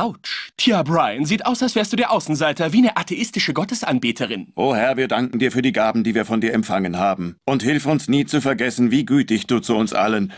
Autsch. Tja, Brian, sieht aus, als wärst du der Außenseiter, wie eine atheistische Gottesanbeterin. O oh Herr, wir danken dir für die Gaben, die wir von dir empfangen haben. Und hilf uns nie zu vergessen, wie gütig du zu uns allen